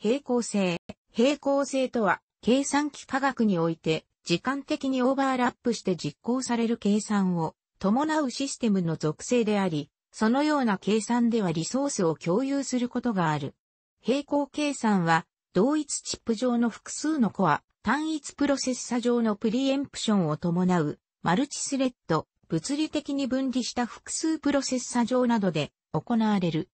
平行性。平行性とは、計算機科学において、時間的にオーバーラップして実行される計算を伴うシステムの属性であり、そのような計算ではリソースを共有することがある。平行計算は、同一チップ上の複数のコア、単一プロセッサ上のプリエンプションを伴う、マルチスレッド、物理的に分離した複数プロセッサ上などで行われる。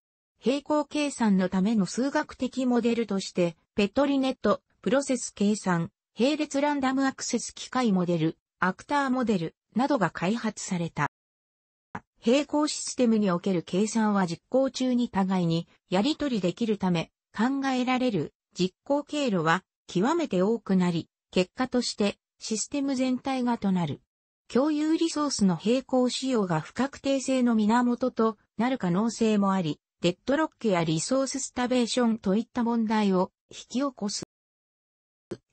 平行計算のための数学的モデルとして、ペトリネット、プロセス計算、並列ランダムアクセス機械モデル、アクターモデルなどが開発された。平行システムにおける計算は実行中に互いにやり取りできるため考えられる実行経路は極めて多くなり、結果としてシステム全体がとなる。共有リソースの並行使用が不確定性の源となる可能性もあり、デッドロックやリソーススタベーションといった問題を引き起こす。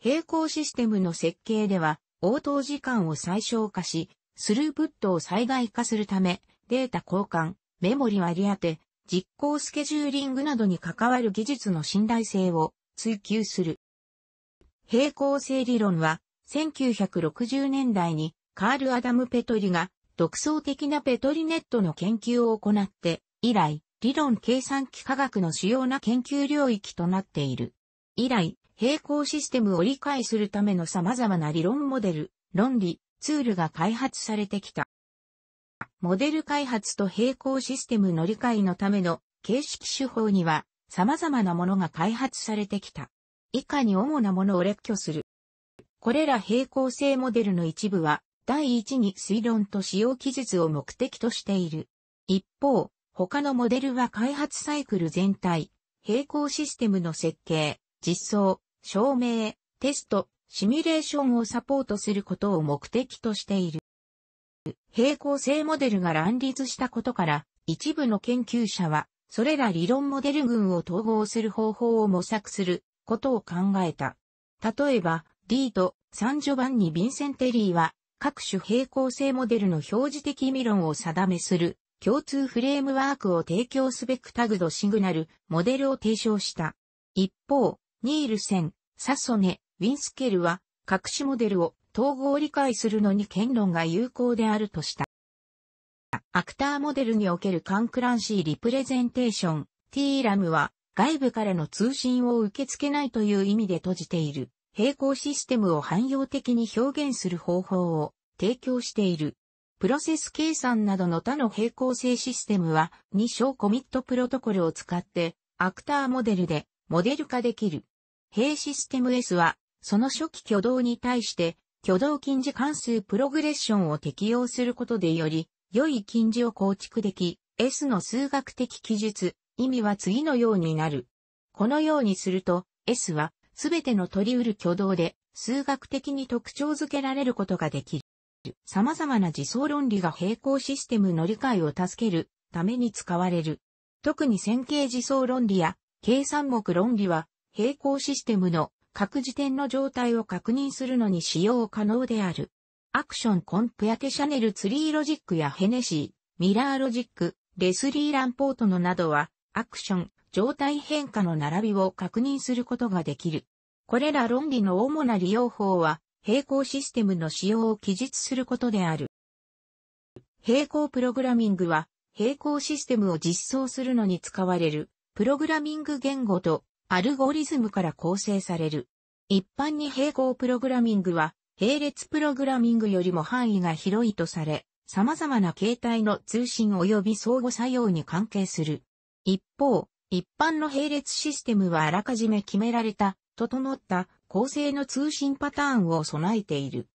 並行システムの設計では、応答時間を最小化し、スループットを最大化するため、データ交換、メモリ割り当て、実行スケジューリングなどに関わる技術の信頼性を追求する。平行性理論は、1960年代にカール・アダム・ペトリが独創的なペトリネットの研究を行って、以来、理論計算機科学の主要な研究領域となっている。以来、平行システムを理解するための様々な理論モデル、論理、ツールが開発されてきた。モデル開発と平行システムの理解のための形式手法には様々なものが開発されてきた。以下に主なものを列挙する。これら平行性モデルの一部は第一に推論と使用記述を目的としている。一方、他のモデルは開発サイクル全体、並行システムの設計、実装、証明、テスト、シミュレーションをサポートすることを目的としている。平行性モデルが乱立したことから、一部の研究者は、それら理論モデル群を統合する方法を模索することを考えた。例えば、D とド、サンジョバンヴィンセンテリーは、各種平行性モデルの表示的理論を定めする共通フレームワークを提供すべくタグドシグナル、モデルを提唱した。一方、ニールセン、サソネ、ウィンスケルは、隠しモデルを統合理解するのに権論が有効であるとした。アクターモデルにおけるカンクランシーリプレゼンテーション、t ラムは、外部からの通信を受け付けないという意味で閉じている、並行システムを汎用的に表現する方法を提供している。プロセス計算などの他の平行性システムは、2小コミットプロトコルを使って、アクターモデルで、モデル化できる。平システム S は、その初期挙動に対して、挙動近似関数プログレッションを適用することでより、良い近似を構築でき、S の数学的記述、意味は次のようになる。このようにすると、S は、すべての取り得る挙動で、数学的に特徴づけられることができる。る様々な自走論理が平行システムの理解を助けるために使われる。特に線形自走論理や計算目論理は平行システムの各時点の状態を確認するのに使用可能である。アクションコンプやテシャネルツリーロジックやヘネシー、ミラーロジック、レスリーランポートのなどはアクション、状態変化の並びを確認することができる。これら論理の主な利用法は並行システムの使用を記述することである。並行プログラミングは、並行システムを実装するのに使われる、プログラミング言語とアルゴリズムから構成される。一般に並行プログラミングは、並列プログラミングよりも範囲が広いとされ、様々な形態の通信及び相互作用に関係する。一方、一般の並列システムはあらかじめ決められた、整った構成の通信パターンを備えている。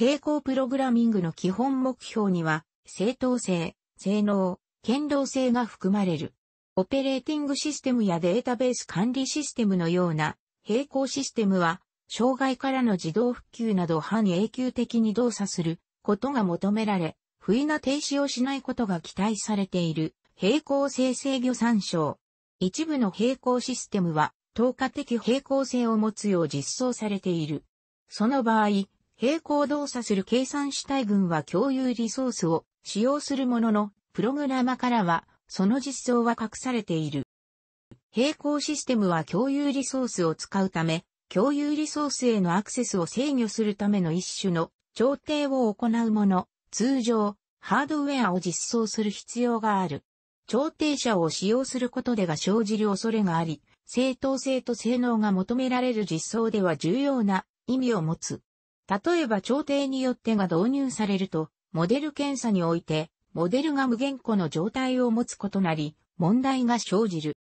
並行プログラミングの基本目標には、正当性、性能、堅牢性が含まれる。オペレーティングシステムやデータベース管理システムのような並行システムは、障害からの自動復旧など半永久的に動作することが求められ、不意な停止をしないことが期待されている並行性制御参照。一部の並行システムは等価的平行性を持つよう実装されている。その場合、平行動作する計算主体群は共有リソースを使用するものの、プログラマからは、その実装は隠されている。並行システムは共有リソースを使うため、共有リソースへのアクセスを制御するための一種の調停を行うもの、通常、ハードウェアを実装する必要がある。調停者を使用することでが生じる恐れがあり、正当性と性能が求められる実装では重要な意味を持つ。例えば調停によってが導入されると、モデル検査において、モデルが無限個の状態を持つことなり、問題が生じる。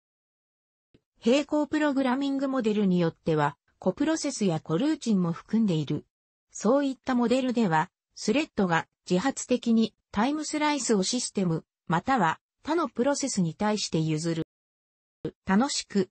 並行プログラミングモデルによっては、コプロセスやコルーチンも含んでいる。そういったモデルでは、スレッドが自発的にタイムスライスをシステム、または他のプロセスに対して譲る。楽しく